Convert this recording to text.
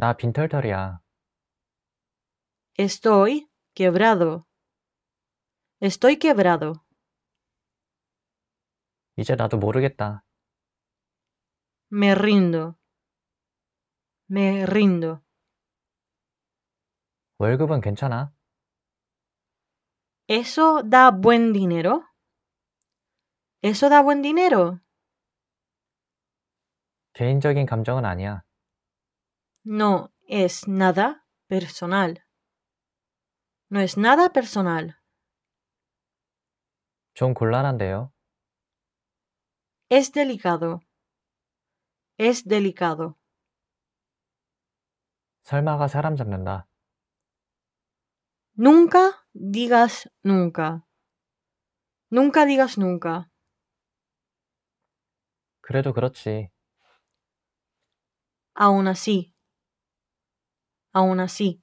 나 빈털털이야. Estoy quebrado. Estoy quebrado. 이제 나도 모르겠다. Me rindo. Me rindo. 월급은 괜찮아? Eso da buen dinero? Eso da buen dinero? 개인적인 감정은 아니야. No es nada personal. No es nada personal. 좀 Es delicado. Es delicado. 사람 잡는다. Nunca digas nunca. Nunca digas nunca. 그래도 그렇지. Aún así. Aún así,